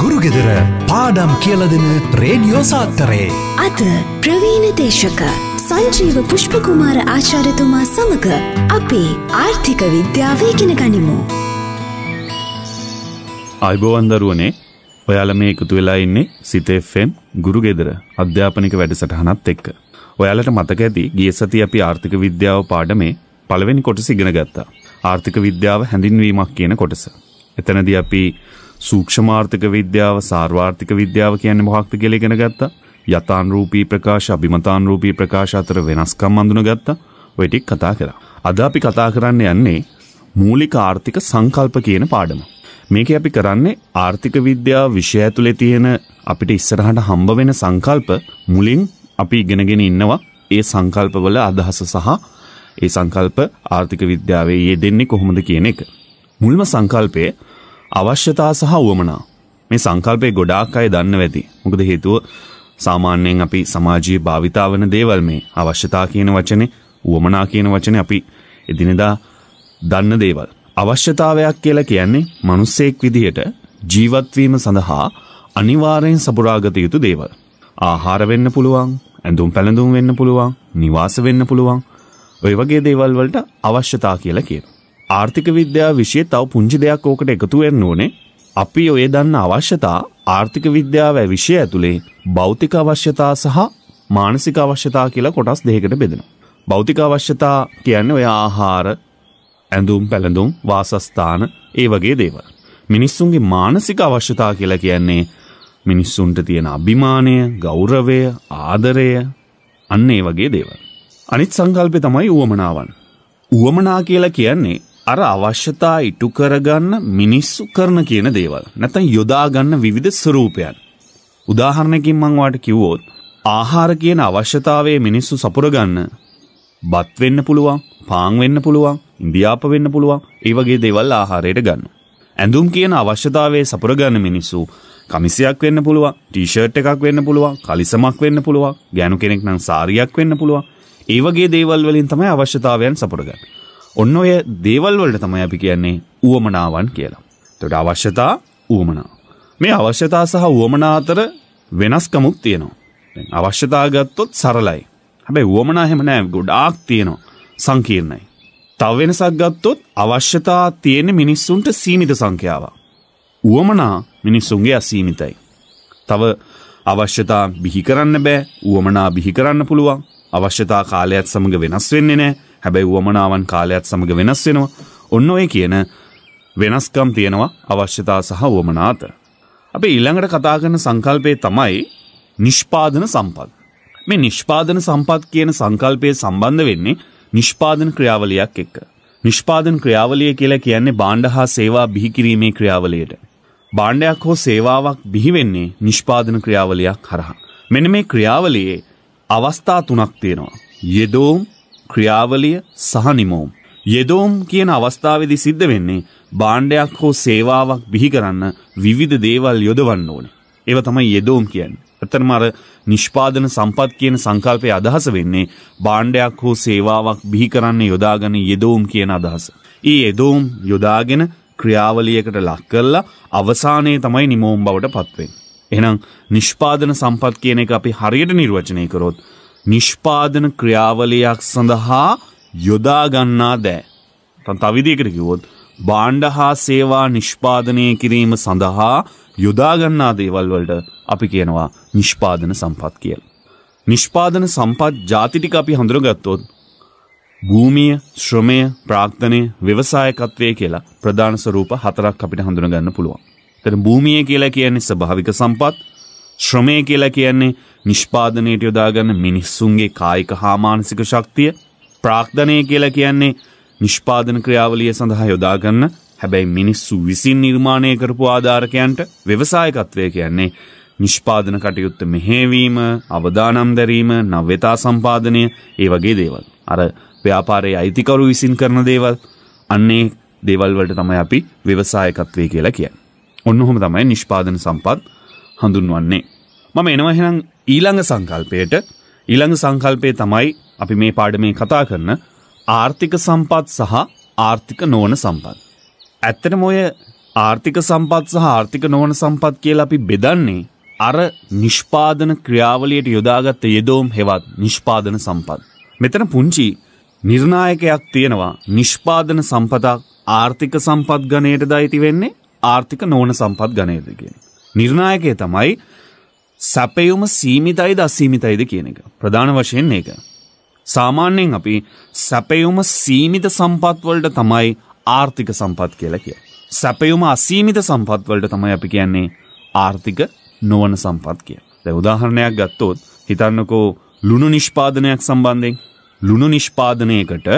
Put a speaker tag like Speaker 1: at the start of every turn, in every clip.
Speaker 1: ගුරුගෙදර පාඩම් කියලදෙන රේඩියෝ සාත්තරයේ. අද ප්‍රවීණ දේශක සංජීව පුෂ්පකුමාර ආචාරතුමා සමඟ අපේ ආර්ථික විද්‍යාවේ ගෙන ගනිමු. අයිබෝවන්දරුවනේ ඔයාල මේ එකතු වෙලා ඉන්නේ සිතFම් ගුරුගෙදර අධ්‍යාපනික වැඩසටහනත් එක්ක. ඔයාලට මතක ඇති ගිය සති අපි ආර්ථික විද්‍යාව පාඩමේ පළවෙනි කොටස ඉගෙන ගත්තා. ආර්ථික විද්‍යාව හැඳින්වීමක් කියන කොටස. එතනදී අපි සූක්ෂම ආර්ථික විද්‍යාව, සාර්වාර්ථික විද්‍යාව කියන්නේ මොකක්ද කියලා ඉගෙන ගත්තා. යථාන්රූපී ප්‍රකාශ, අභිමතාන්රූපී ප්‍රකාශ අතර වෙනස්කම් අඳුනගත්තා. ඔය ටික කතා කරා. අද අපි කතා කරන්න යන්නේ මූලික ආර්ථික සංකල්ප කියන පාඩම. මේක අපි කරන්නේ ආර්ථික විද්‍යාව විෂය ඇතුලේ තියෙන අපිට ඉස්සරහට හම්බ වෙන සංකල්ප මුලින් අපි ඉගෙනගෙන ඉන්නවා ඒ සංකල්පවල අදහස සහ ඒ සංකල්ප ආර්ථික විද්‍යාවේ යෙදෙන්නේ කොහොමද කියන එක. මුල්ම සංකල්පය අවශ්‍යතා සහ වුවමනා මේ සංකල්පය ගොඩාක් අය දන්න ඇති මොකද හේතුව සාමාන්‍යයෙන් අපි සමාජයේ භාවිතා වන දේවල් මේ අවශ්‍යතා කියන වචනේ වුවමනා කියන වචනේ අපි එදිනෙදා දන්න දේවල් අවශ්‍යතාවයක් කියලා කියන්නේ මිනිස්සෙක් විදිහට ජීවත් වීම සඳහා අනිවාර්යෙන් සපුරාගත යුතු දේවල් ආහාර වෙන්න පුළුවන් ඇඳුම් පැළඳුම් වෙන්න පුළුවන් නිවාස වෙන්න පුළුවන් ඔය වගේ දේවල් වලට අවශ්‍යතා කියලා කියනවා ආර්ථික විද්‍යාව විෂය තව පුංචි දෙයක් ඕකට එකතු වෙන්න ඕනේ. අපි ඔය දන්න අවශ්‍යතා ආර්ථික විද්‍යාව විෂය ඇතුලේ භෞතික අවශ්‍යතා සහ මානසික අවශ්‍යතා කියලා කොටස් දෙකකට බෙදෙනවා. භෞතික අවශ්‍යතා කියන්නේ ඔය ආහාර, ඇඳුම් පැළඳුම්, වාසස්ථාන ඒ වගේ දේවල්. මිනිස්සුන්ගේ මානසික අවශ්‍යතා කියලා කියන්නේ මිනිස්සුන්ට තියෙන අභිමානය, ගෞරවය, ආදරය අන්න ඒ වගේ දේවල්. අනිත් සංකල්පේ තමයි ඌවමනාවන්. ඌවමනා කියලා කියන්නේ අර අවශ්‍යතා ඉටු කරගන්න මිනිස්සු කරන කියන දේවල්. නැත්නම් යොදා ගන්න විවිධ ස්වරූපයන්. උදාහරණයකින් මම ඔයාලට කිව්වොත් ආහාර කියන අවශ්‍යතාවයේ මිනිස්සු සපුර ගන්න බත් වෙන්න පුළුවන්, පාන් වෙන්න පුළුවන්, ඉන්දියාප වෙන්න පුළුවන්. ඒ වගේ දේවල් ආහාරයට ගන්න. ඇඳුම් කියන අවශ්‍යතාවයේ සපුර ගන්න මිනිස්සු කමිසියක් වෙන්න පුළුවන් ටීෂර්ට් එකක් වෙන්න පුළුවන් කලිසමක් වෙන්න පුළුවන් ගෑනු කෙනෙක් නම් සාරියක් වෙන්න පුළුවන් ඒ වගේ දේවල් වලින් තමයි අවශ්‍යතාවයන් සපුරගන්නේ ඔන්න ඔය දේවල් වලට තමයි අපි කියන්නේ ඌවමනාවන් කියලා. එතකොට අවශ්‍යතා ඌවමනා. මේ අවශ්‍යතා සහ ඌවමනා අතර වෙනස්කමුත් තියෙනවා. දැන් අවශ්‍යතා ගත්තොත් සරලයි. හැබැයි ඌවමනා එහෙම නෑ ගොඩාක් තියෙනවා. සංකීර්ණයි. තව වෙනසක් ගත්තොත් අවශ්‍යතා තියෙන මිනිස්සුන්ට සීමිත සංඛ්‍යාවක්. ඌවමනා මිනිස්සුන්ගේ අසීමිතයි. තව අවශ්‍යතා බිහි කරන්න බෑ ඌවමනා බිහි කරන්න පුළුවන් අවශ්‍යතා කාලයත් සමඟ වෙනස් වෙන්නේ නෑ හැබැයි වුවමනාවන් කාලයත් සමඟ වෙනස් වෙනවා. ඔන්න ඔය කියන වෙනස්කම් තියෙනවා අවශ්‍යතා සහ වුවමනාත. අපි ඊළඟට කතා කරන සංකල්පය තමයි නිෂ්පාදන සම්පත්. මේ නිෂ්පාදන සම්පත් කියන සංකල්පය සම්බන්ධ වෙන්නේ නිෂ්පාදන ක්‍රියාවලියක් එක්ක. නිෂ්පාදන ක්‍රියාවලිය කියලා කියන්නේ බාණ්ඩ හා සේවා බිහිකිරීමේ ක්‍රියාවලියට. බාණ්ඩයක් හෝ සේවාවක් බිහිවෙන්නේ නිෂ්පාදන ක්‍රියාවලියක් හරහා. මෙන මේ ක්‍රියාවලියේ අවස්ථා තුනක් තියෙනවා. යෙදෝම් ක්‍රියාවලිය සහ නිමවුම්. යෙදෝම් කියන අවස්ථාවේදී සිද්ධ වෙන්නේ භාණ්ඩයක් හෝ සේවාවක් බිහි කරන්න විවිධ දේවල් යොදවන්න ඕනේ. ඒව තමයි යෙදෝම් කියන්නේ. ඇත්තටම අර නිෂ්පාදන සම්පත් කියන සංකල්පයේ අදහස වෙන්නේ භාණ්ඩයක් හෝ සේවාවක් බිහි කරන්න යොදාගෙන යෙදෝම් කියන අදහස. ඊ යෙදෝම් යොදාගෙන ක්‍රියාවලියකට ලක් කරලා අවසානයේ තමයි නිමෝම් බවට පත්වෙන්නේ. එහෙනම් නිෂ්පාදන සම්පත් කියන එක අපි හරියට නිර්වචනය කරොත් නිෂ්පාදන ක්‍රියාවලියක් සඳහා යොදාගන්නා දෑ. තන් තවිදිකට කිවොත් බාණ්ඩ හා සේවා නිෂ්පාදනය කිරීම සඳහා යොදාගන්නා දේවල්වලට අපි කියනවා නිෂ්පාදන සම්පත් කියල. නිෂ්පාදන සම්පත් ජාතිටික අපි හඳුරගත්තොත් භූමිය ශ්‍රමය ප්‍රාක්්ධනය ව්‍යවසායකත්වය කියලා ප්‍රධාන ස්වරූප හතරක් අපිට හඳුනගන්න පුළුවන්. තැන භූමිය කියලා කියන්නේ ස්භාවික සම්පත් ශ්‍රමය කියලා කියන්නේ නිෂ්පාදනයට යොදාගන්න මිනිස්සුන්ගේ කායික හා මානසික ශක්තිය. ප්‍රාක්ධනය කියලා කියන්නේ නිෂ්පාදන ක්‍රියාවලිය සඳහා යොදාගන්න හැබැයි මිනිස්සු විසින් නිර්මාණය කරපු ආධාරකයන්ට ව්‍යවසායකත්වය කියන්නේ නිෂ්පාදන කටයුත්ත මෙහෙවීම, අවදානම් දැරීම, නව්‍යතා සම්පාදනය ඒ වගේ දේවල්. අර ව්‍යාපාරයේ අයිතිකරු විසින් කරන දේවල් අන්නේ දේවල් වලට තමයි අපි ව්‍යවසායකත්වය කියලා කියන්නේ. ඔන්න ඔහොම තමයි නිෂ්පාදන සම්පත් හඳුන්වන්නේ. මම එනවා එහෙනම් ඊළඟ සංකල්පයට ඊළඟ සංකල්පය තමයි අපි මේ පාඩමේ කතා කරන ආර්ථික සම්පත් සහ ආර්ථික නොවන සම්පත්. ඇත්තටම ඔය ආර්ථික සම්පත් සහ ආර්ථික නොවන සම්පත් කියලා අපි බෙදන්නේ අර නිෂ්පාදන ක්‍රියාවලියට යොදාගත්ත යෙදෝම් හෙවත් නිෂ්පාදන සම්පත්. මෙතන පුංචි නිර්ණායකයක් තියෙනවා නිෂ්පාදන සම්පතක් ආර්ථික සම්පත් ගණයට දයිති වෙන්නේ ආර්ථික නොවන සම්පත් ගණයද කියන. නිර්ණායකය තමයි සැපයුම සීමිතයිද අසීමිතයිද කියන එක. ප්‍රධාන වශයෙන් ඒක. සාමාන්‍යයෙන් අපි සැපයුම සීමිත සම්පත් වලට තමයි ආර්ථික සම්පත් කියලා කියන්නේ. සැපයුම අසීමිත සම්පත් වලට තමයි අපි කියන්නේ ආර්ථික නොවන සම්පත් කියලා. දැන් උදාහරණයක් ගත්තොත් හිතන්නකෝ ලුණු නිෂ්පාදනයක් සම්බන්ධයෙන් ලුණු නිෂ්පාදනයකට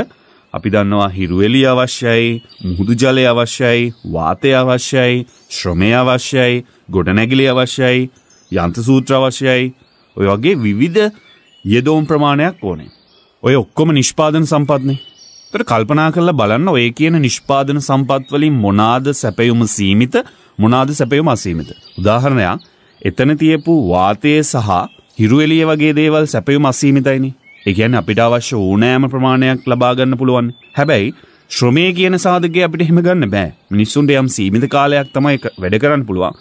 Speaker 1: අපි දන්නවා හිරු එළිය අවශ්‍යයි, මුහුදු ජලය අවශ්‍යයි, වාතය අවශ්‍යයි, ශ්‍රමය අවශ්‍යයි, ගොඩනැගිලි අවශ්‍යයි යන්ත සූත්‍ර අවශ්‍යයි ඔය වගේ විවිධ යෙදවුම් ප්‍රමාණයක් ඕනේ. ඔය ඔක්කොම නිෂ්පාදන සම්පත්නේ. ඒතර කල්පනා කරලා බලන්න ඔය කියන නිෂ්පාදන සම්පත් වලින් මොනාද සැපයුම සීමිත මොනාද සැපයුම අසීමිත. උදාහරණයක් එතන තියපු වාතය සහ හිරු එළිය වගේ දේවල් සැපයුම අසීමිතයිනේ. ඒ කියන්නේ අපිට අවශ්‍ය ඕනෑම ප්‍රමාණයක් ලබා ගන්න පුළුවන්. හැබැයි ශ්‍රමය කියන සාධකය අපිට එහෙම ගන්න බෑ. මිනිස්සුන්ට යම් සීමිත කාලයක් තමයි වැඩ කරන්න පුළුවන්.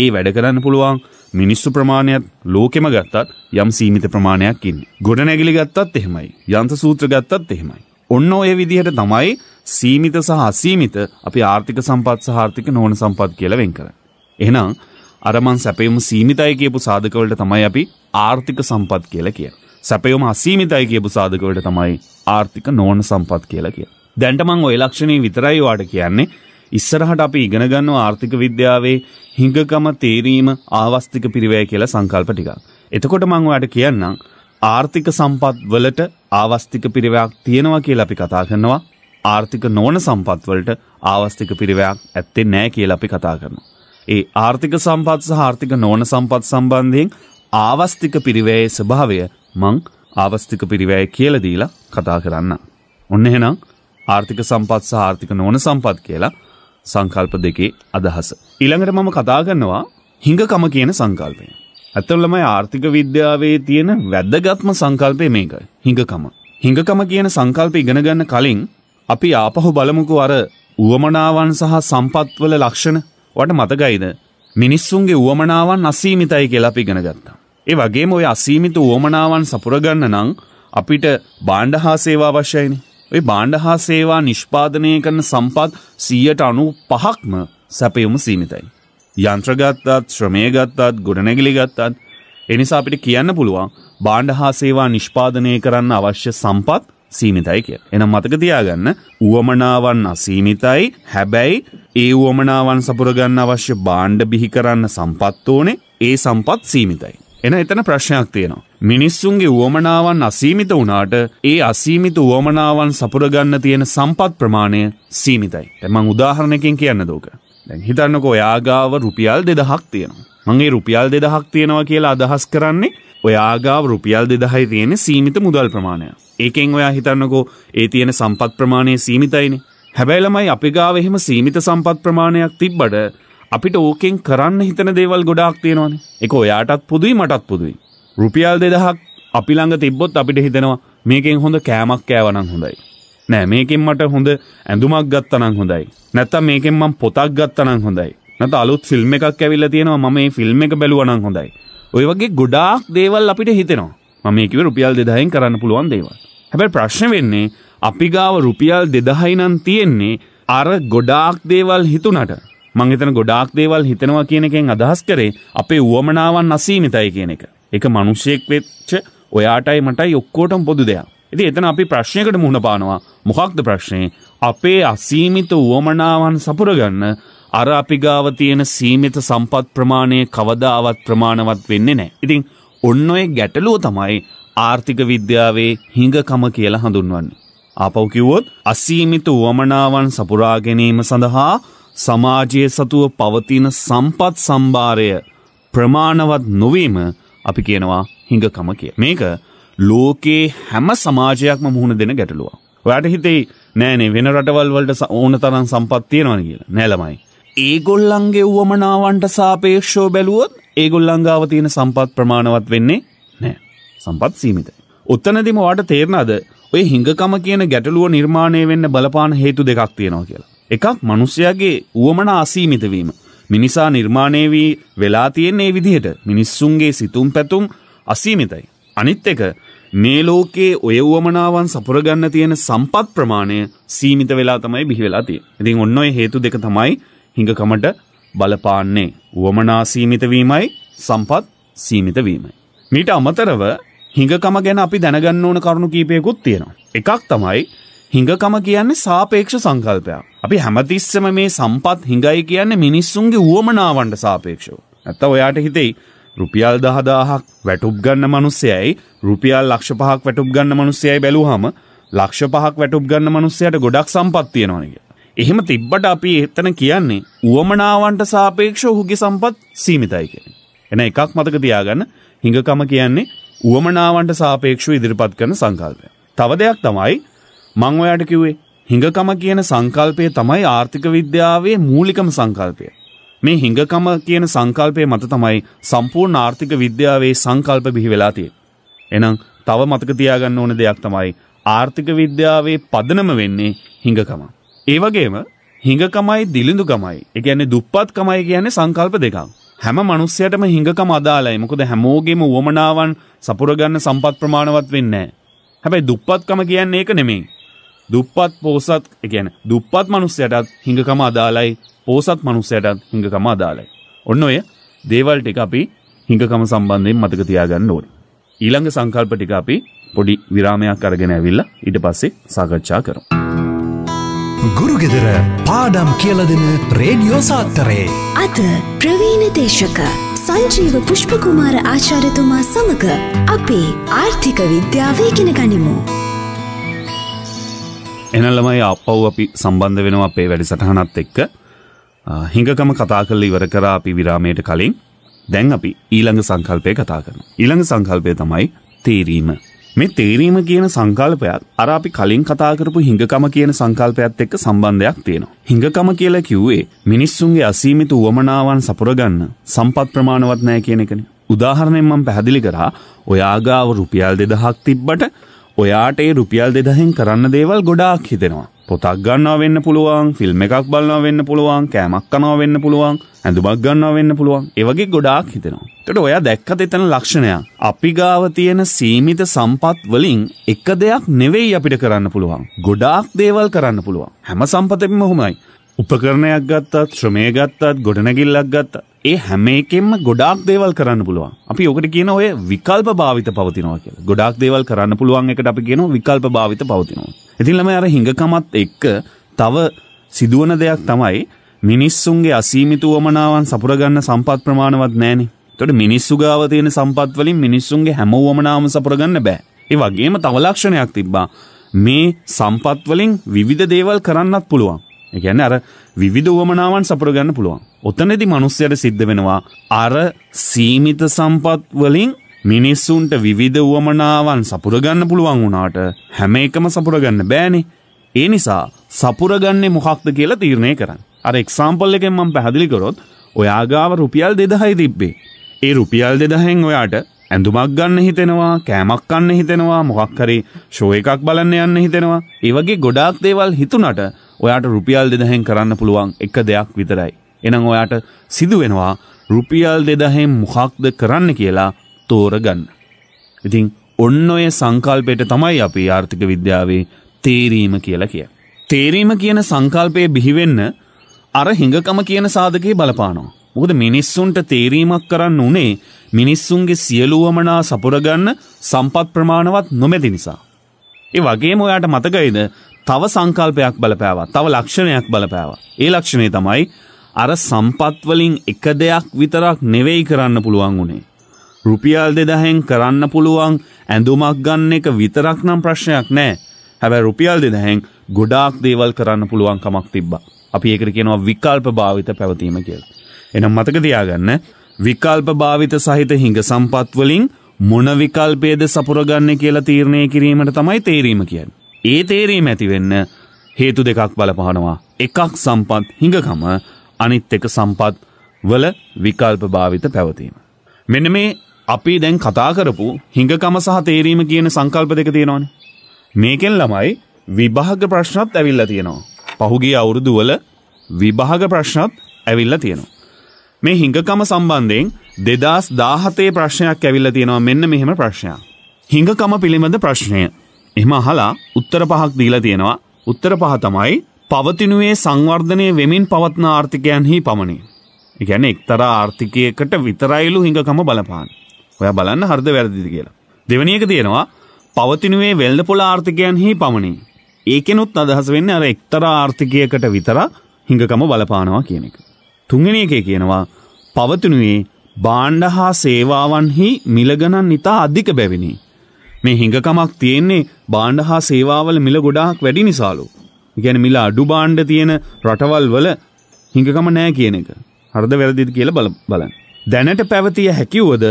Speaker 1: ඒ වැඩ කරන්න පුළුවන් මිනිස්සු ප්‍රමාණයක් ලෝකෙම ගත්තත් යම් සීමිත ප්‍රමාණයක් ඉන්නේ. ගොඩනැගිලි ගත්තත් එහෙමයි. යන්ත්‍ර සූත්‍ර ගත්තත් එහෙමයි. ඔන්න ඔය විදිහට තමයි සීමිත සහ අසීමිත අපි ආර්ථික සම්පත් සහ ආර්ථික නොවන සම්පත් කියලා වෙන් කරන්නේ. එහෙනම් අර මං සැපයුම සීමිතයි කියපු සාධකවලට තමයි අපි ආර්ථික සම්පත් කියලා කියන්නේ. සැපයුම අසීමිතයි කියපු සාධකවලට තමයි ආර්ථික නොවන සම්පත් කියලා කියන්නේ. දැන්ට මං ඔය ලක්ෂණේ විතරයි ඔයාට කියන්නේ ඉස්සරහට අපි ඉගෙන ගන්නවා ආර්ථික විද්‍යාවේ හිඟකම තේරීම ආවස්තික පිරිවැය කියලා සංකල්ප ටිකක්. එතකොට මම ඔයාලට කියන්නම් ආර්ථික සම්පත් වලට ආවස්තික පිරිවැයක් තියෙනවා කියලා අපි කතා කරනවා. ආර්ථික නොවන සම්පත් වලට ආවස්තික පිරිවැයක් ඇත්තේ නැහැ කියලා අපි කතා කරනවා. ඒ ආර්ථික සම්පත් සහ ආර්ථික නොවන සම්පත් සම්බන්ධයෙන් ආවස්තික පිරිවැයේ ස්වභාවය මං ආවස්තික පිරිවැය කියලා දීලා කතා කරන්න. ඔන්න එහෙනම් ආර්ථික සම්පත් සහ ආර්ථික නොවන සම්පත් කියලා සංකල්ප දෙකේ අදහස. ඊළඟට මම කතා කරනවා හිඟකම කියන සංකල්පය. ඇත්තටම තමයි ආර්ථික විද්‍යාවේ තියෙන වැදගත්ම සංකල්පය මේකයි. හිඟකම. හිඟකම කියන සංකල්පය ඉගෙන ගන්න කලින් අපි ආපහු බලමුකෝ අර උවමනාවන් සහ සම්පත්වල ලක්ෂණ වට මතකයිද? මිනිස්සුන්ගේ උවමනාවන් අසීමිතයි කියලා අපි ඉගෙන ගත්තා. ඒ වගේම ওই අසීමිත උවමනාවන් සපුරගන්න නම් අපිට භාණ්ඩ හා සේවා අවශ්‍යයිනේ. ඔය බාණ්ඩ හා සේවා නිෂ්පාදනය කරන සම්පත් සීයට අනු පහක්ම සැපයුම සීමිතයි. යන්ත්‍රගත්තත් ශ්‍රමය ගත්තත් ගොඩනැගිලි ගත්තත් එනිසා අපිට කියන්න පුළුවන් බාණ්ඩ හා සේවා නිෂ්පාදනය කරන්න අවශ්‍ය සම්පත් සීමිතයි කිය. එනම් මතක තියාගන්න වුවමනාවන් අසීමිතයි හැබැයි ඒ වුවමනාවන් සපුරගන්න අවශ්‍ය බාණ්ඩ බිහි කරන්න සම්පත් ඕනේ ඒ සම්පත් සීමිතයි. එන එතන ප්‍රශ්නයක් තියෙනවා. මිනිස්සුන්ගේ වුවමනාවන් අසීමිත වුණාට ඒ අසීමිත වුවමනාවන් සපුරගන්න තියෙන සම්පත් ප්‍රමාණය සීමිතයි. තැමං උදාහරණයකින් කියන්න දෝක. දැන් හිතන්නක ඔයාගාව රුපියල් දෙදහක් තියෙනවා. මගේ රුපියල් දෙදහක් තියෙනවා කියලා අදහස් කරන්නේ ඔයාගාව රුපියල් දෙදහයි තියෙන සීමිත මුදල් ප්‍රමාණය. ඒකෙන් ඔයා හිතන්නකෝ ඒ තියෙන සම්පත් ප්‍රමාණය සීමිතයිනි. හැබැයිලමයි අපි ගාව එහෙම සීමිත සම්පත් ප්‍රමාණයක් තිබ්බට අපිට ඕකෙන් කරන්න හිතන දේවල් ගොඩාක් තියෙනවානේ. ඒක ඔයාටත් පුදුයි මටත් පුදුයි. රුපියල් දෙදහක් අපි ළඟ තිබ්බොත් අපිට හිතෙනවා මේකෙන් හොඳ කෑමක් කෑවනම් හොඳයි. නෑ මේකෙන් මට හොඳ ඇඳුමක් ගත්තනම් හොඳයි. නැත්තම් මේකෙන් මම පොතක් ගත්තනම් හොඳයි. නැත්නම් අලුත් ෆිල්ම් එකක් ඇවිල්ලා තියෙනවා මම මේ ෆිල්ම් එක බැලුවා නම් හොඳයි. ඔය වගේ ගොඩාක් දේවල් අපිට හිතෙනවා. මම මේ කිව්වේ රුපියල් 2000න් කරන්න පුළුවන් දේවල්. හැබැයි ප්‍රශ්නේ වෙන්නේ අපි ගාව රුපියල් 2000යි නම් තියෙන්නේ අර ගොඩාක් දේවල් හිතුණට මං හිතන ගොඩාක් දේවල් හිතනවා කියන එකෙන් අදහස් කරේ අපේ උවමනාවන් අසීමිතයි කියන එක. එක මනුෂ්‍යයෙක් වෙච්ච ඔයාටයි මටයි ඔක්කෝටම පොදු දෙයක්. ඉතින් එතන අපි ප්‍රශ්නයකට මුහුණ පානවා. මොකක්ද ප්‍රශ්නේ? අපේ අසීමිත වුවමනාවන් සපුරගන්න අර අපි ගාව තියෙන සීමිත සම්පත් ප්‍රමාණය කවදාවත් ප්‍රමාණවත් වෙන්නේ නැහැ. ඉතින් ඔන්න ඔය ගැටලුව තමයි ආර්ථික විද්‍යාවේ හිඟකම කියලා හඳුන්වන්නේ. ආපහු කිව්වොත් අසීමිත වුවමනාවන් සපුරා ගැනීම සඳහා සමාජයේ සතුව පවතින සම්පත් සම්භාරය ප්‍රමාණවත් නොවීම අපි කියනවා හිඟකම කිය. මේක ලෝකේ හැම සමාජයක්ම මුහුණ දෙන ගැටලුව. ඔයාට හිතේ නෑනේ වෙන රටවල් වලට ඕන තරම් සම්පත් තියෙනවා කියලා. නෑ ළමයි. ඒගොල්ලන්ගේ උවමනාවන්ට සාපේක්ෂව බැලුවොත් ඒගොල්ලන් ගාව තියෙන සම්පත් ප්‍රමාණවත් වෙන්නේ නෑ. සම්පත් සීමිතයි. ඔතනදිම ඔයාට තේරෙනවද ඔය හිඟකම කියන ගැටලුව නිර්මාණය වෙන්න බලපාන හේතු දෙකක් තියෙනවා කියලා. එකක් මිනිස්යාගේ උවමනා අසීමිත වීම. මිනිසා නිර්මාණය වී වෙලා තියෙන්නේ මේ විදිහට මිනිස්සුන්ගේ සිතුම් පැතුම් අසීමිතයි. අනිත් එක මේ ලෝකයේ ඔය වමනාවන් සපුරගන්න තියෙන සම්පත් ප්‍රමාණය සීමිත වෙලා තමයි බිහි වෙලා තියෙන්නේ. ඉතින් ඔන්න ඔය හේතු දෙක තමයි හිඟකමට බලපාන්නේ. වමනා සීමිත වීමයි සම්පත් සීමිත වීමයි. මීට අමතරව හිඟකම ගැන අපි දැනගන්න ඕන කරුණු කීපයකුත් තියෙනවා. එකක් තමයි හිඟකම කියන්නේ සාපේක්ෂ සංකල්පයක්. අපි හැමතිස්සම මේ සම්පත් හිඟයි කියන්නේ මිනිස්සුන්ගේ වුවමනාවන්ට සාපේක්ෂව. නැත්තම් ඔයාට හිතෙයි රුපියල් 10000ක් වැටුප් ගන්න මිනිස්සයයි රුපියල් ලක්ෂ 5ක් වැටුප් ගන්න මිනිස්සයයි බැලුවාම ලක්ෂ 5ක් වැටුප් ගන්න මිනිස්සයාට ගොඩක් සම්පත් තියෙනවනේ කියලා. එහෙම තිබ්බට අපි එතන කියන්නේ වුවමනාවන්ට සාපේක්ෂව ඔහුගේ සම්පත් සීමිතයි කියන්නේ. එන එකක් මතක තියාගන්න හිඟකම කියන්නේ වුවමනාවන්ට සාපේක්ෂව ඉදිරිපත් කරන සංකල්පය. තව දෙයක් තමයි මං ඔයාට කිව්වේ හිඟකම කියන සංකල්පය තමයි ආර්ථික විද්‍යාවේ මූලිකම සංකල්පය. මේ හිඟකම කියන සංකල්පය මත තමයි සම්පූර්ණ ආර්ථික විද්‍යාවේ සංකල්ප බිහි වෙලා තියෙන්නේ. එහෙනම් තව මතක තියාගන්න ඕන දෙයක් තමයි ආර්ථික විද්‍යාවේ පදනම වෙන්නේ හිඟකම. ඒ වගේම හිඟකමයි දිලිඳුකමයි. ඒ කියන්නේ දුප්පත්කමයි කියන්නේ සංකල්ප දෙකක්. හැම මිනිස්සයටම හිඟකම අදාළයි. මොකද හැමෝගෙම උවමනාවන් සපුරගන්න සම්පත් ප්‍රමාණවත් වෙන්නේ නැහැ. හැබැයි දුප්පත්කම කියන්නේ ඒක නෙමෙයි. දුප්පත් පෝසත් ගැන දුප්පත් මනුස්සයටත් හිඟකම අදාලයි පෝසත් මනුස්සයටත් හිඟකම අදාලයි. ඔන්න ඔය දේවල් ටික අපි හිඟකම සම්බන්ධයෙන් මතක තියාගන්න ඕනේ. ඊළඟ සංකල්ප ටික අපි පොඩි විරාමයක් අරගෙන ඇවිල්ලා ඊට පස්සේ සාකච්ඡා කරමු. ගුරුගෙදර පාඩම් කියලා දෙන රේඩියෝ සාත්තරේ අද ප්‍රවීණ දේශක සංජීව පුෂ්පකුමාර ආචාර්යතුමා සමග අපේ ආර්ථික විද්‍යාව ඉගෙන ගනිමු. එනල්ලමයි අපව් අපි සම්බන්ධ වෙනවා අපේ වැඩිසටහනත් එක්ක හිඟකම කතා කරලා ඉවර කරා අපි විරාමයට කලින් දැන් අපි ඊළඟ සංකල්පය කතා කරනවා. ඊළඟ සංකල්පය තමයි තේරීම. මේ තේරීම කියන සංකල්පයත් අර අපි කලින් කතා කරපු හිඟකම කියන සංකල්පයත් එක්ක සම්බන්ධයක් තියෙනවා. හිඟකම කියලා කිව්වේ මිනිස්සුන්ගේ අසීමිත උවමනාවන් සපුරගන්න සම්පත් ප්‍රමාණවත් නැහැ කියන එකනේ. උදාහරණයෙන් මම පැහැදිලි කරා ඔයාගාව රුපියල් 2000ක් තිබ්බට ඔයාට ඒ රුපියල් දෙදහෙන් කරන්න දේවල් ගොඩාක් හිතෙනවා. පොතක් ගන්නවා වෙන්න පුළුවන්, ෆිල්ම් එකක් බලනවා වෙන්න පුළුවන්, කෑමක් කනවා වෙන්න පුළුවන්, ඇඳුමක් ගන්නවා වෙන්න පුළුවන්. ඒ වගේ ගොඩාක් හිතෙනවා. එතකොට ඔයා දැක්කද එතන ලක්ෂණයක්. අපි ගාව තියෙන සීමිත සම්පත් වලින් එක දෙයක් නෙවෙයි අපිට කරන්න පුළුවන්. ගොඩාක් දේවල් කරන්න පුළුවන්. හැම සම්පතෙම ඔහොමයි. උපකරණයක් ගත්තත් ශ්‍රමය ගත්තත් ගොඩනැගිල්ලක් ගත්ත ඒ හැම එකෙන්ම ගොඩාක් දේවල් කරන්න පුළුවන් අපි ඔකට කියන ඔය විකල්ප භාවිත පවතිනවා කියලා ගොඩාක් දේවල් කරන්න පුළුවන් එකට අපි කියනවා විකල්ප භාවිත පවතිනවා ඉතින් ළමයි අර හිඟකමත් එක්ක තව සිදුවන දෙයක් තමයි මිනිස්සුන්ගේ අසීමිත වමනාවන් සපුරගන්න සම්පත් ප්‍රමාණවත් නැහනේ එතකොට මිනිස්සු ගාව තියෙන සම්පත් වලින් මිනිස්සුන්ගේ හැම වමනාවම සපුරගන්න බෑ ඒ වගේම තව ලක්ෂණයක් තිබ්බා මේ සම්පත් වලින් විවිධ දේවල් කරන්නත් පුළුවන් එකන අර විවිධ වුවමනාවන් සපුරගන්න පුළුවන්. ඔතනෙදි මනුස්්‍යයට සිද්ධ වෙනවා. අර සීමිත සම්පත්වලින් මිනිස්සුන්ට විවිධ වුවමනාවන් සපුරගන්න පුළුවන් වුණාට හැම එකම සපුරගන්න බෑනෙ. ඒ නිසා සපුරගන්නේ මොහක්ද කියලා තීරණය කරන්න. අර එක්සාම්පල් එකෙන් මම පැහදිලිකොරොත් ඔයාගාව රුපියල් දෙදහයි තිබ්බේ. ඒ රුපියල් දෙදහෙන් ඔයාට ඇඳුමක් ගන්න හිතෙනවා කෑමක් කන්න හිතෙනවා මොකක් හරි ෂෝ එකක් බලන්න යන්න හිතෙනවා ඒ වගේ ගොඩාක් දේවල් හිතුනට ඔයාට රුපියල් දෙදහෙන් කරන්න පුළුවන් එක දෙයක් විතරයි. එනම් ඔයාට සිදුවෙනවා රුපියල් දෙදහෙන් මොකක්ද කරන්න කියලා තෝරගන්න. ඉතින් ඔන්න ඔය සංකල්පයට තමයි අපි ආර්ථික විද්‍යාවේ තේරීම කියලා කිය. තේරීම කියන සංකල්පය බිහිවෙන්න අර හිඟකම කියන සාධකයේ බලපානවා. මොකද මිනිස්සුන්ට තේරීමක් කරන්න උනේ මිනිස්සුන්ගේ සියලුවමනා සපුරගන්න සම්පත් ප්‍රමාණවත් නොමැති නිසා. ඒ වගේම ඔයාට මතකයිද තව සංකල්පයක් බලපෑවා. තව ලක්ෂණයක් බලපෑවා. ඒ ලක්ෂණය තමයි අර සම්පත් වලින් එක දෙයක් විතරක් නෙවෙයි කරන්න පුළුවන් උනේ. රුපියල් 2000න් කරන්න පුළුවන් ඇඳුමක් ගන්න එක විතරක් නම් ප්‍රශ්නයක් නෑ. හැබැයි රුපියල් 2000න් ගොඩාක් දේවල් කරන්න පුළුවන් කමක් තිබ්බා. අපි ඒකට කියනවා විකල්ප භාවිත පැවතීම කියලා. එහෙනම් මතක තියාගන්න විකල්ප භාවිත සහිත හිඟ සම්පත් වලින් මොන විකල්පයේද සපුරගන්නේ කියලා තීරණය කිරීමට තමයි තේරීම කියන්නේ. ඒ තේරීම ඇතිවෙන්න හේතු දෙකක් බලපහනවා. එකක් සම්පත් හිඟකම අනිත් එක සම්පත් වල විකල්ප භාවිත පැවතීම. මෙන්න මේ අපි දැන් කතා කරපු හිඟකම සහ තේරීම කියන සංකල්ප දෙක තියෙනවානේ. මේකෙන් ළමයි විභාග ප්‍රශ්නත් ඇවිල්ලා තියෙනවා. පහුගිය අවුරුදු වල විභාග ප්‍රශ්නත් ඇවිල්ලා තියෙනවා. මේ හිඟකම සම්බන්ධයෙන් දෙදස් දාහතේ ප්‍රශ්නයක් ඇවිල්ල තියෙනවා මෙන්න මෙහෙම ප්‍රශ්නයක්. හිඟකම පිළිබඳ ප්‍රශ්නය එහෙම අහලා උත්තර පහක් දීලා තියෙනවා. උත්තර පහ තමයි පවතිනුවේ සංවර්ධනය වෙමින් පවත්න ආර්ථිකයන්හි පමණි. ඒ කියන්නේ එක්තරා ආර්ථිකයකට විතරයිලු හිඟකම බලපාන. ඔයා බලන්න හරිද වැරදිද කියලා. දෙවෙනි එක තියෙනවා පවතිනුවේ වෙළඳ පොළ ආර්ථිකයන්හි පමණි. ඒකෙනුත් අදහස වෙන්නේ අර එක්තරා ආර්ථිකයකට විතර හිඟකම බලපානවා කියන එක. තුන්වෙනි එකේ කියනවා පවතිනුවේ භාණ්ඩ හා සේවාවන්හි මිලගණන් ඉතා අධික බැවිනි. මේ හිඟකමක් තියෙන්නේ බාණ්ඩ හා සේවාවල මිල ගොඩාක් වැඩි නිසාලු. ගැන මිල අඩු බාණ්ඩ තියෙන රටවල් වල හිඟකම නෑ කියන එක. හරද වැරදිද කියලා බල බලන්න. දැනට පැවතිය හැකිවුවද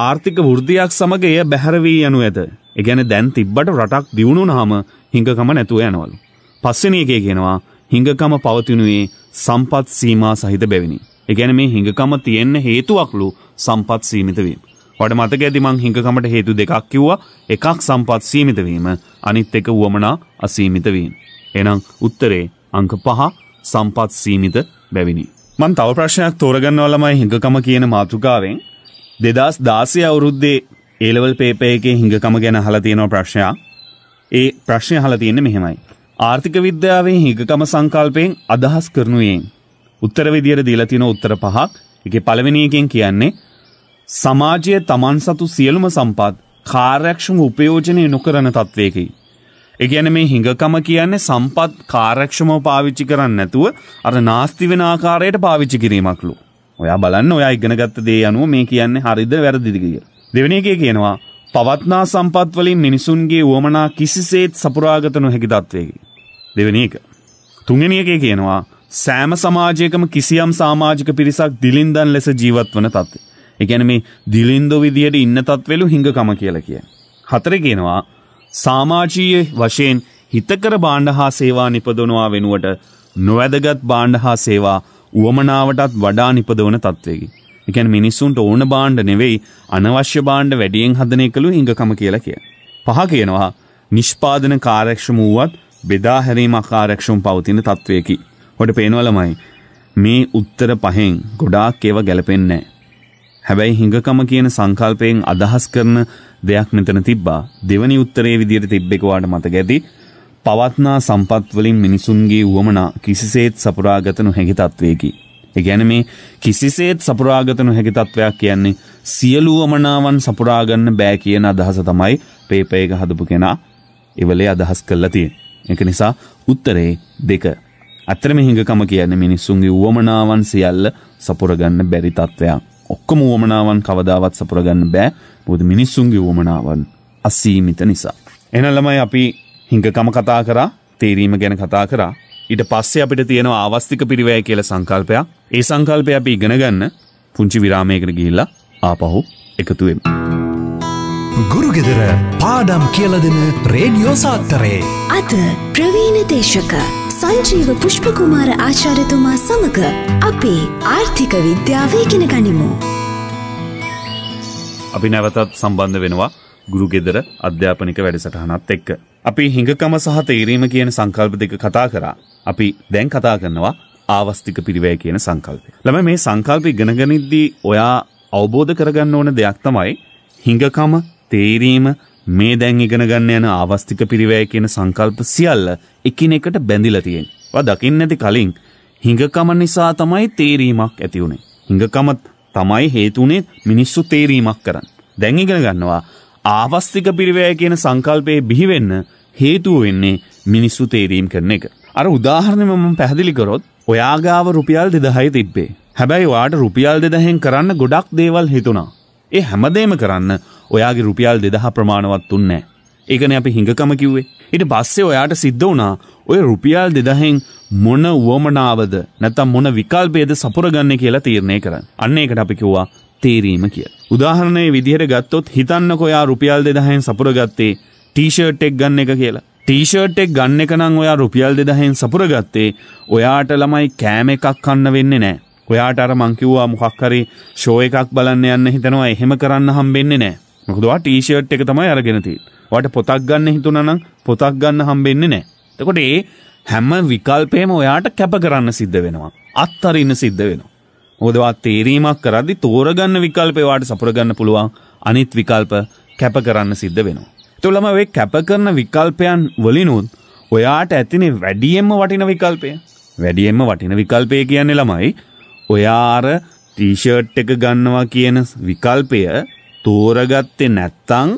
Speaker 1: ආර්ථික වෘද්ධියක් සමග එය බැහැර වී යනු ඇත. ඒ කියන්නේ දැන් තිබ්බට රටක් දියුණුනහම හිඟකම නැතුව යනවලු. පස්වෙනි එකේ කියනවා හිඟකම පවතිනුවේ සම්පත් සීමා සහිත බැවිනි. ඒ කියන්නේ මේ හිඟකම තියෙන්න හේතුවක්ලු සම්පත් සීමිත වීම. වඩ මතක ඇති මං හිඟකමට හේතු දෙකක් කිව්වා. එකක් සම්පත් සීමිත වීම, අනිත් එක වුවමනා අසීමිත වීම. එහෙනම් උත්තරේ අංක 5 සම්පත් සීමිත බැවිනි. මං තව ප්‍රශ්නයක් තෝරගන්නවා ළමයි හිඟකම කියන මාතෘකාවෙන් 2016 අවුරුද්දේ A level paper එකේ හිඟකම ගැන අහලා තියෙන ප්‍රශ්නයක්. ඒ ප්‍රශ්නය අහලා තියෙන්නේ මෙහෙමයි. ආර්ථික විද්‍යාවේ හිඟකම සංකල්පයෙන් අදහස් කරනුයෙන් උත්තර විදියට දීලා තියෙන උත්තර පහක්. ඒකේ පළවෙනි එකෙන් කියන්නේ සමාජය තමන් සතු සියලුම සම්පත් කාර්යක්ෂම උපයෝජනය නොකරන තත්ත්වයකයි. එකගැන මේ හිඟකම කියන්නේ සම්පත් කාරක්ෂමව පාවිච්චි කරන්න නැතුව අර නාස්ති වෙන ආකාරයට පාවිච්චි කිරීමක්ලු. ඔයා බලන්න ඔයා ඉගෙනගත්ත දේ අනුව මේ කියන්නේ හරිද වැරදිදිගිය. දෙවන එකේ කියනවා පවත්නා සම්පත් වලින් මිනිසුන්ගේ වුවමනා කිසිසේත් සපුරාගත නොහැකි තත්වයකි. දෙවැනි එක. තුන්වෙනි එකේ කියනවා සෑම සමාජයකම කිසියම් සමාජික පිරිසක් දිලින්දන් ලෙස ජීවත් වන තත්ත්වය. එකැන මේ දිලින්දු විදියට ඉන්න තත්වලු හිඟකම කියල කිය. හතර කියනවා සාමාජීය වශයෙන් හිතකර බාණ්ඩ හා සේවා නිපදනවා වෙනුවට නොවැදගත් බාණ්ඩ හා සේවා උවමනාවටත් වඩා නිපදවන තත්වයකි. එකැන් මිනිස්සුන්ට ඕන බාණ්ඩ නෙවෙයි අනවශ්‍ය බාණ්ඩ වැඩියෙන් හදන එකළු හිඟකම කියලා කිය. පහ කියනවා නිෂ්පාදන කාරක්ෂම වුවත් බෙදා හැරීම අකාරක්ෂම පවතින තත්ත්වයකි. හොට පේනවලමයි මේ උත්තර පහෙන් ගොඩාක් ඒව ගැලපෙන්නේ නෑ. හැබැයි හිඟකම කියන සංකල්පයෙන් අදහස් කරන දෙයක් මෙතන තිබ්බා. දෙවනි උත්තරේ විදියට තිබ්බේක වාට මතක ඇති. පවත්නා සම්පත් වලින් මිනිසුන්ගේ උවමනා කිසිසේත් සපුරාගත නොහැකි තත්වයකි. ඒ කියන්නේ මේ කිසිසේත් සපුරාගත නොහැකි තත්වයක් කියන්නේ සියලු වමනාවන් සපුරාගන්න බෑ කියන අදහස තමයි පේපර් එක හදපු කෙනා ඉවලේ අදහස් කරලා තියෙන්නේ. ඒක නිසා උත්තරේ දෙක. අත්‍තරම හිඟකම කියන්නේ මිනිස්සුන්ගේ උවමනාවන් සියල්ල සපුරගන්න බැරි තත්වයක්. ඔක්කොම වුවමනාවන් කවදාවත් සපුරගන්න බෑ බෝධ මිනිස්සුන්ගේ වුවමනාවන් අසීමිත නිසා. එන ළමයි අපි හිංකකම කතා කරා තේරීම ගැන කතා කරා ඊට පස්සේ අපිට තියෙනවා ආවස්තික පිරිවැය කියලා සංකල්පයක්. ඒ සංකල්පය අපි ඉගෙන ගන්න පුංචි විරාමයකට ගිහිල්ලා ආපහු එකතු වෙමු. ගුරුගෙදර පාඩම් කියලා දෙන රේඩියෝ සාත්තරේ අද ප්‍රවීණ දේශක සංජීව පුෂ්පකුමාර ආචාර්යතුමා සමග අපේ ආර්ථික විද්‍යාව ඉගෙන ගනිමු. අපි නැවතත් සම්බන්ධ වෙනවා ගුරුගෙදර අධ්‍යාපනික වැඩසටහනත් එක්ක. අපි හිඟකම සහ තේරීම කියන සංකල්ප දෙක කතා කරා. අපි දැන් කතා කරනවා ආවස්තික පිරිවැය කියන සංකල්පය. ළම මේ සංකල්ප ඉගෙනගනිද්දී ඔයා අවබෝධ කරගන්න ඕන දෙයක් තමයි හිඟකම තේරීම මේ දැන් ඉගෙන ගන්න යන ආවස්තික පිරිවැය කියන සංකල්ප සියල්ල එකිනෙකට බැඳිලා තියෙන. වා දකින්න නැති කලින් හිඟකම නිසා තමයි තේරීමක් ඇති වුනේ. හිඟකම තමයි හේතුනේ මිනිස්සු තේරීමක් කරන්න. දැන් ඉගෙන ගන්නවා ආවස්තික පිරිවැය කියන සංකල්පයේ බිහි වෙන්න හේතුව වෙන්නේ මිනිස්සු තේරීම් කරන එක. අර උදාහරණෙම මම පැහැදිලි කරොත් ඔයා ගාව රුපියල් 2000 තිබ්බේ. හැබැයි ඔයාට රුපියල් 2000ෙන් කරන්න ගොඩක් දේවල් හිතුණා. ඒ හැමදේම කරන්න ඔයාගේ රුපියල් දෙදහ ප්‍රමාණවත් උන්නෑ. ඒකන අපි හිඟකම කිව්වේ. ඉට පස්සේ ඔයාට සිද්ධ වුණා ඔය රුපියල් දෙදහෙන් මොන වුවමනාවද නැතම් මොන විකල්පයද සපුරගන්න කියලා තීරණය කරන්න. අන්න ඒකට අපි කිව්වා තේරීම කිය. උදාහරණය විදිහට ගත්තොත් හිතන්නකොයා රුපියල් දෙදහෙන් සපුරගත්තේ ටීෂර්ට් එක් ගන්න එක කියලා. ටීෂර්ට් එක් ගන්න එක නම් ඔයා රුපියල් දෙදහෙන් සපුරගත්තේ ඔයාට ළමයි කෑම එකක් කන්න වෙන්නේ නෑ. ඔයාට අර මංකිව්වා මොකක් හරි ෂෝ එකක් බලන්න යන්න හිතනවා එහෙම කරන්න හම්බෙන්නේ නෑ. මොකද ඔයා ටී-ෂර්ට් එක තමයි අරගෙන තියෙන්නේ. ඔයාට පොතක් ගන්න හිතුණා නම් පොතක් ගන්න හම්බෙන්නේ නැහැ. එතකොට ඒ හැම විකල්පේම ඔයාට කැප කරන්න සිද්ධ වෙනවා. අත්හරින්න සිද්ධ වෙනවා. මොකද ඔයා තේරීමක් කරද්දි තෝරගන්න විකල්පේ ඔයාට සපුර ගන්න පුළුවන් අනිත් විකල්ප කැප කරන්න සිද්ධ වෙනවා. එතකොට ළමයි ඔය කැප කරන විකල්පයන් වලිනුත් ඔයාට ඇතිනේ වැඩියෙන්ම වටින විකල්පය. වැඩියෙන්ම වටින විකල්පය කියන්නේ ළමයි ඔයා අර ටී-ෂර්ට් එක ගන්නවා කියන විකල්පය තෝරගත්තේ නැත්තං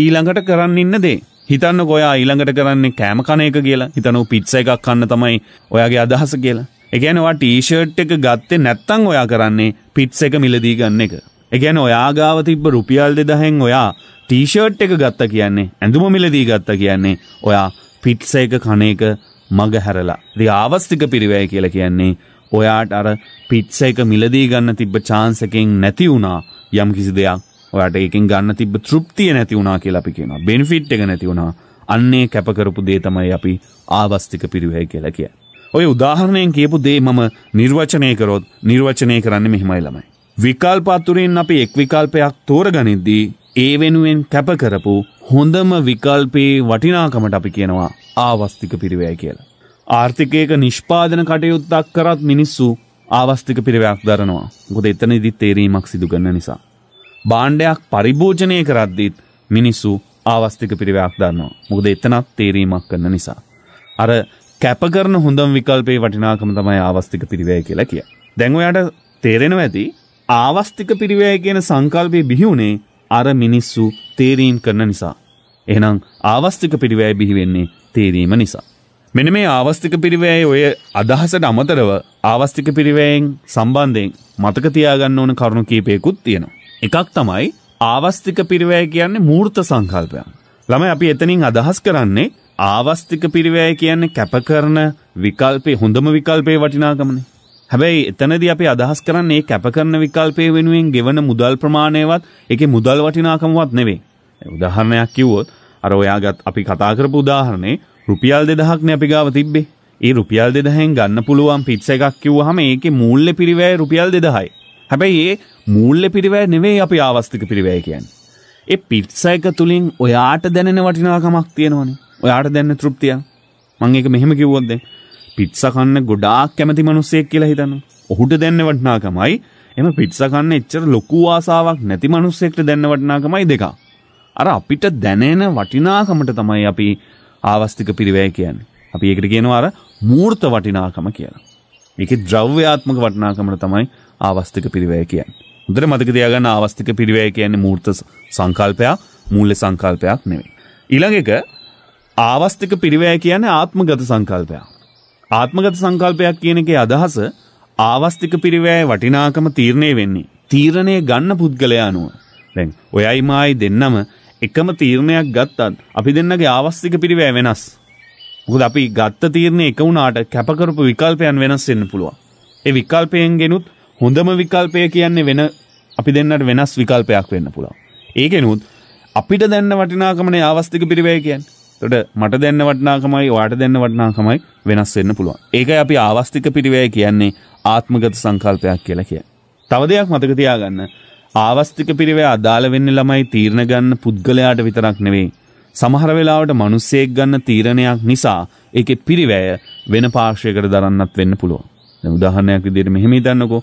Speaker 1: ඊළඟට කරන්න ඉන්න දේ. හිතන්න ඔයා ඊළඟට කරන්නේ කෑම කන එක කියලා හිතනෝ පිට්ස එකක් කන්න තමයි ඔයාගේ අදහස කියලා. එකැනවා ටීෂර්ට් එක ගත්තේ නැත්තං ඔයා කරන්නේ පිට්ස එක මිලදී ගන්න එක. එකැන ඔයා ගාව තිබ්බ රුපියල් දෙදහෙන් ඔයා ටීෂර්ට් එක ගත්ත කියන්නේ ඇඳුම මිලදී ගත්ත කියන්නේ ඔයා පිට්ස එක කන එක මග හැරලා. දි ආවස්තික පිරිවැය කියලා කියන්නේ ඔයාට අර පිට්ස එක මිලදී ගන්න තිබ්බ චාන්සකෙන් නැති වුණා යම් කිසි දෙයක් ඔයාට ඒකෙන් ගන්න තිබ්බ තෘප්තිය නැති වුණා කියලා අපි කියනවා. බෙනිෆිට් එක නැති වුණා. අන්නේ කැපකරපු දේ තමයි අපි ආවස්තික පිරිවැය කියලා කියන්නේ. ඔය උදාහරණයෙන් කියපු දේ මම නිර්වචනය කරොත් නිර්වචනය කරන්නේ මෙහෙමයි ළමයි. විකල්ප අතුරින් අපි එක් විකල්පයක් තෝරගනිද්දී ඒ වෙනුවෙන් කැප කරපු හොඳම විකල්පේ වටිනාකමට අපි කියනවා ආවස්තික පිරිවැය කියලා. ආර්ථිකයක නිෂ්පාදන කටයුත්තක් කරත් මිනිස්සු ආවස්තික පිරිවැයක් දරනවා. මොකද එතනදිත් තේරීමක් සිදු කරන නිසා. බාණ්ඩයක් පරිභෝජනය කරද්දිත් මිනිස්සු ආවස්තික පිරිවයක් දන්නවා. මොකද එතනත් තේරීමක් කරන නිසා. අර කැපකරන හොඳම් විකල්පේ වටිනාකම තමයි ආවස්තික පිරිවය කියලා කිය. දැන් ඔයාට තේරෙනවා ඇති ආවස්තික පිරිවය කියන සංකල්පය බිහිවුනේ අර මිනිස්සු තේරීම් කරන නිසා. එහෙනම් ආවස්තික පිරිවය බිහිවෙන්නේ තේරීම නිසා. මෙන මේ ආවස්තික පිරිවැය ඔය අදහසට අමතරව ආවස්තික පිරිවැයෙන් සම්බන්ධයෙන් මතක තියාගන්න ඕන කරුණු කීපයකුත් තියෙනවා. එකක් තමයි ආවස්තික පිරිවැය කියන්නේ මූර්ත සංකල්පයන්. ළමයි අපි එතනින් අදහස් කරන්නේ ආවස්තික පිරිවැය කියන්නේ කැපකරන විකල්පේ හොඳම විකල්පේ වටිනාකමනේ. හැබැයි එතනදී අපි අදහස් කරන්නේ කැපකරන විකල්පේ වෙනුවෙන් ගෙවන මුදල් ප්‍රමාණයවත් ඒකේ මුදල් වටිනාකමවත් නෙවෙයි. උදාහරණයක් කිව්වොත් අර ඔයාගත් අපි කතා කරපු උදාහරණේ රුපියල් 2000ක්නේ අපි ගාව තිබ්බේ. ඒ රුපියල් 2000ෙන් ගන්න පුළුවන් පිට්ස එකක් කිව්වහම ඒකේ මූල්‍ය පිරිවැය රුපියල් 2000යි. හැබැයි ඒ මූල්ල පිරිවැය නෙවෙයි අපි ආවස්තික පිරිවැය කියන්නේ. ඒ පිට්සා එක තුලින් ඔයාට දැනෙන වටිනාකමක් තියෙනවනේ. ඔයාට දැනෙන තෘප්තිය. මම ඒක මෙහෙම කිව්වොත් දැන් පිට්සා කන්න ගොඩාක් කැමති මිනිස්සෙක් කියලා හිතන්න. ඔහුට දැනෙන වටිනාකමයි එම පිට්සා කන්න එච්චර ලොකු ආසාවක් නැති මිනිස්සෙක්ට දැනෙන වටිනාකමයි දෙක. අර අපිට දැනෙන වටිනාකමට තමයි අපි ආවස්තික පිරිවැය කියන්නේ. අපි ඒකට කියනවා අර මූර්ත වටිනාකම කියලා. ඒකේ ද්‍රව්‍යාත්මක වටිනාකමට තමයි ආවස්තික පිරිවැය කියන්නේ. හොඳට මතක තියාගන්න ආවස්තික පිරිවැය කියන්නේ මූර්ත සංකල්පයක්, මූල්‍ය සංකල්පයක් නෙවෙයි. ඊළඟ එක ආවස්තික පිරිවැය කියන්නේ ආත්මගත සංකල්පයක්. ආත්මගත සංකල්පයක් කියන එකේ අදහස ආවස්තික පිරිවැයේ වටිනාකම තීරණය වෙන්නේ තීරණය ගන්න පුද්ගලයා අනුව. දැන් ඔයයි මායි දෙන්නම එකම තීරණයක් ගත්තත් අපි දෙන්නගේ ආවස්තික පිරිවැය වෙනස්. මොකද අපි ගත්ත තීරණේ එක වුණාට කැප කරපු විකල්පයන් වෙනස් වෙන්න පුළුවන්. ඒ විකල්පයෙන් ගෙනුත් හොඳම විකල්පය කියන්නේ වෙන අපි දෙන්නට වෙනස් විකල්පයක් වෙන්න පුළුවන්. ඒකෙනුත් අපිට දැන්න වටිනාකමනේ ආවස්තික පිරිවැය කියන්නේ. එතකොට මට දැන්න වටිනාකමයි ඔයාට දැන්න වටිනාකමයි වෙනස් වෙන්න පුළුවන්. ඒකයි අපි ආවස්තික පිරිවැය කියන්නේ ආත්මගත සංකල්පයක් කියලා කියන්නේ. තව දෙයක් මතක තියාගන්න. ආවස්තික පිරිවැය අදාළ වෙන්නේ ළමයි තීරණ ගන්න පුද්ගලයාට විතරක් නෙවෙයි. සමහර වෙලාවට මිනිස්සෙක් ගන්න තීරණයක් නිසා ඒකේ පිරිවැය වෙන පාර්ශ්වයකට දරන්නත් වෙන්න පුළුවන්. දැන් උදාහරණයක් විදිහට මෙහෙම හිතන්නකෝ.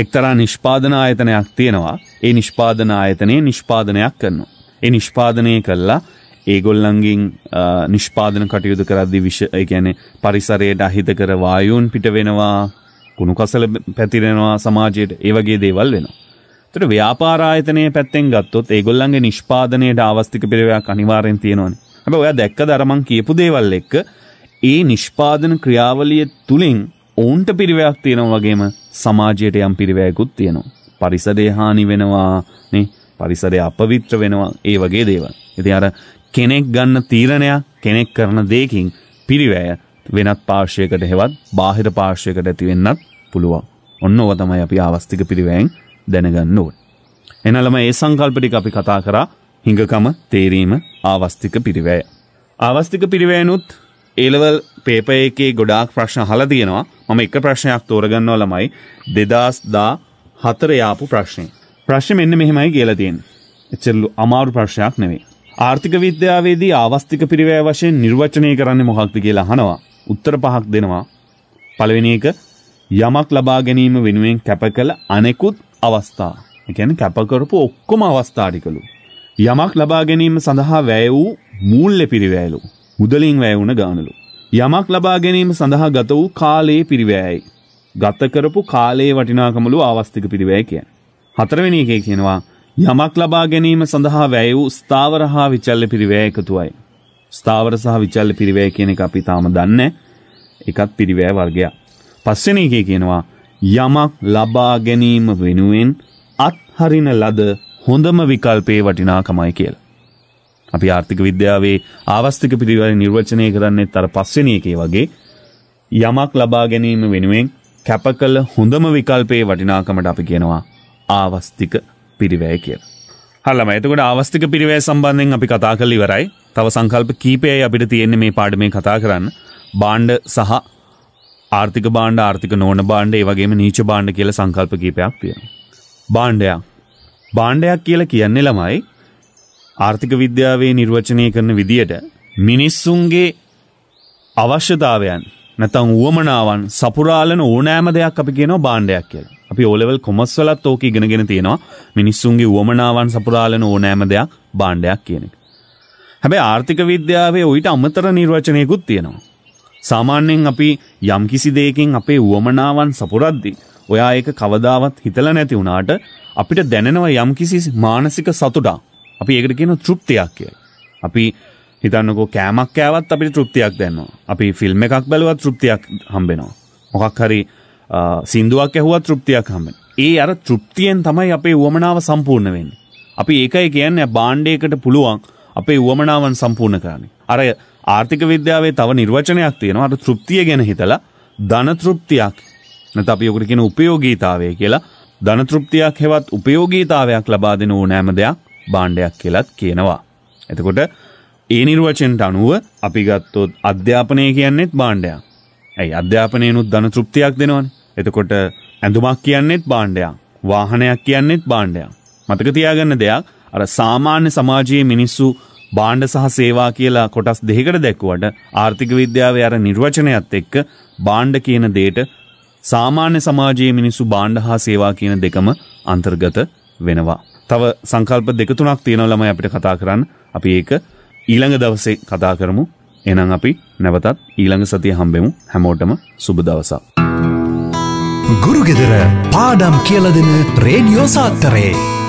Speaker 1: එක්තරා නිෂ්පාදන ආයතනයක් තියෙනවා. ඒ නිෂ්පාදන ආයතනයේ නිෂ්පාදනයක් කරනවා. ඒ නිෂ්පාදනය කළා ඒගොල්ලන්ගින් නිෂ්පාදන කටයුතු කරද්දි විෂ ඒ කියන්නේ පරිසරයට අහිතකර වායුන් පිට වෙනවා, කුණු කසල පැතිරෙනවා සමාජයට. ඒ වගේ දේවල් වෙනවා. එතකොට ව්‍යාපාර ආයතනයේ පැත්තෙන් ගත්තොත් ඒගොල්ලන්ගේ නිෂ්පාදනයට ආවස්තික පිළිවෙලක් අනිවාර්යෙන් තියෙනවනේ. හැබැයි ඔයා දැක්කද අර මං කියපු දේවල් එක්ක ඒ නිෂ්පාදන ක්‍රියාවලිය තුලින් ඔවුන්ට පිරිවයක් තියෙනවා වගේම සමාජයට යම් පිරිවැයකුත් තියෙනවා. පරිසරය හානි වෙනවා නේ පරිසරය අපවිත්‍ර වෙනවා ඒ වගේ දේවල්. ඉතින් අර කෙනෙක් ගන්න තීරණයක් කෙනෙක් කරන දෙයකින් පිරිවැය වෙනත් පාර්ශ්වයකට හෙවත් බාහිර පාර්ශ්වයකට ඇති වෙන්නත් පුළුවන්. ඔන්න ඕවා තමයි අපි ආවස්තික පිරිවැයෙන් දැනගන්න ඕනේ. එනළම ඒ සංකල්ප ටික අපි කතා කරා හිඟකම තේරීම ආවස්තික පිරිවැය. ආවස්තික පිරිවැයනුත් ඒලෙවල් පේපර් එකේ ගොඩාක් ප්‍රශ්න අහලා තියෙනවා. මම එක ප්‍රශ්නයක් තෝරගන්නවා ළමයි 2014 යාපු ප්‍රශ්නේ. ප්‍රශ්නේ මෙන්න මෙහෙමයි කියලා තියෙන්නේ. එච්චර අමාරු ප්‍රශ්නයක් නෙවෙයි. ආර්ථික විද්‍යාවේදී ආවස්තික පිරිවැය වශයෙන් නිර්වචනය කරන්නේ මොකක්ද කියලා අහනවා. උත්තර පහක් දෙනවා. පළවෙනි එක යමක් ලබා ගැනීම වෙනුවෙන් කැප කළ අනෙකුත් අවස්ථා. ඒ කියන්නේ කැප කරපු ඔක්කොම අවස්ථා ටිකලු. යමක් ලබා ගැනීම සඳහා වැය වූ මූල්‍ය පිරිවැයලු. මුදලින් වැය වුණ ගාණලු. යමක් ලබා ගැනීම සඳහා ගත වූ කාලයේ පිරිවැයයි. ගත කරපු කාලයේ වටිනාකමලු ආවස්තික පිරිවැය කියන්නේ. හතරවෙනි එකේ කියනවා යමක් ලබා ගැනීම සඳහා වැය වූ ස්ථාවර හා විචල්්‍ය පිරිවැය එකතුවයි. ස්ථාවර සහ විචල්්‍ය පිරිවැය කියන එක අපි තාම දන්නේ. එකත් පිරිවැය වර්ගයක්. පස්වෙනි එකේ කියනවා යමක් ලබා ගැනීම වෙනුවෙන් අත්හරින ලද හොඳම විකල්පේ වටිනාකමයි කියලා. අපි ආර්ථික විද්‍යාවේ ආවස්තික පිළිවෙල නිර්වචනය කරන්නේත් අර පස්වෙනි එකේ වගේ යමක් ලබා ගැනීම වෙනුවෙන් කැප කළ හොඳම විකල්පයේ වටිනාකමට අපි කියනවා ආවස්තික පිරිවැය කියලා. හරිම එතකොට ආවස්තික පිරිවැය සම්බන්ධයෙන් අපි කතා කරලා ඉවරයි. තව සංකල්ප කීපයයි අපිට තියෙන්නේ මේ පාඩමේ කතා කරන්න. බාණ්ඩ සහ ආර්ථික බාණ්ඩ ආර්ථික නොවන බාණ්ඩ ඒ වගේම නීච බාණ්ඩ කියලා සංකල්ප කීපයක් තියෙනවා. බාණ්ඩයක් බාණ්ඩයක් කියලා කියන්නේ ළමයි ආර්ථික විද්‍යාවේ නිර්වචනය කරන විදියට මිනිස්සුන්ගේ අවශ්‍යතාවයන් නැතන් වුවමනාවන් සපුරාලන ඕනෑම දෙයක් අපි කියනවා බාණ්ඩයක් කියලා. අපි ඕලෙවල් කොමස් වලත් ඕක ඉගෙනගෙන තියෙනවා මිනිස්සුන්ගේ වුවමනාවන් සපුරාලන ඕනෑම දෙයක් බාණ්ඩයක් කියන එක. හැබැයි ආර්ථික විද්‍යාවේ ඔයිට අමතර නිර්වචනයකුත් තියෙනවා. සාමාන්‍යයෙන් අපි යම් කිසි දෙයකින් අපේ වුවමනාවන් සපුරද්දී ඔයා ඒක කවදාවත් හිතලා නැති වුණාට අපිට දැනෙනවා යම් කිසි මානසික සතුටක්. අපි ඒකට කියන තෘප්තියක් කිය. අපි හිතන්නකෝ කෑමක් කෑවත් අපිට තෘප්තියක් දැන්නවා. අපි ෆිල්ම් එකක් බැලුවත් තෘප්තියක් හම්බෙනවා. මොකක් හරි සින්දුවක් ඇහුවත් තෘප්තියක් හම්බෙන. ඒ අර තෘප්තියෙන් තමයි අපේ වුවමනාව සම්පූර්ණ වෙන්නේ. අපි ඒකයි කියන්නේ බාණ්ඩයකට පුළුවන් අපේ වුවමනාවන් සම්පූර්ණ කරන්න. අර ආර්ථික විද්‍යාවේ තව නිර්වචනයක් තියෙනවා අර තෘප්තිය ගැන හිතලා ධන තෘප්තියක් නැත්නම් අපි ඔකට කියන උපයෝගීතාවය කියලා ධන තෘප්තියක් හෙවත් උපයෝගීතාවයක් ලබා දෙන ඕනෑම දෙයක් භාණ්ඩයක් කියලත් කියනවා. එතකොට ඒ නිර්වචනට අනුව අපි ගත්තොත් අධ්‍යාපනය කියන්නෙත් භාණ්ඩයක්. ඇයි අධ්‍යාපනයනුත් ධන තෘප්තියක් දෙනවන. එතකොට ඇඳුමක් කියන්නෙත් භාණ්ඩයක් වාහනයක් කියන්නෙත් භාණ්ඩයක්. මතක තියාගන්න දෙයක් අර සාමාන්‍ය සමාජයේ මිනිස්සු බාණ්ඩ සහ සේවා කියලා කොටස් දෙහිකට දැක්කුවට ආර්ථික විද්‍යාවේ අර නිර්වචනයත් එක්ක බාණ්ඩ කියන දෙයට සාමාන්‍ය සමාජයේ මිනිස්සු බාණ්ඩ හා සේවා කියන දෙකම අන්තර්ගත වෙනවා. තව සංකල්ප දෙක තුනක් තියෙනවා ළමයි අපිට කතා කරන්න. අපි ඒක ඊළඟ දවසේ කතා කරමු. එහෙනම් අපි නැවතත් ඊළඟ සතිය හම්බෙමු. හැමෝටම සුබ දවසක්. ගුරුගෙදර පාඩම් කියලා දෙන රේඩියෝ සාත්තරේ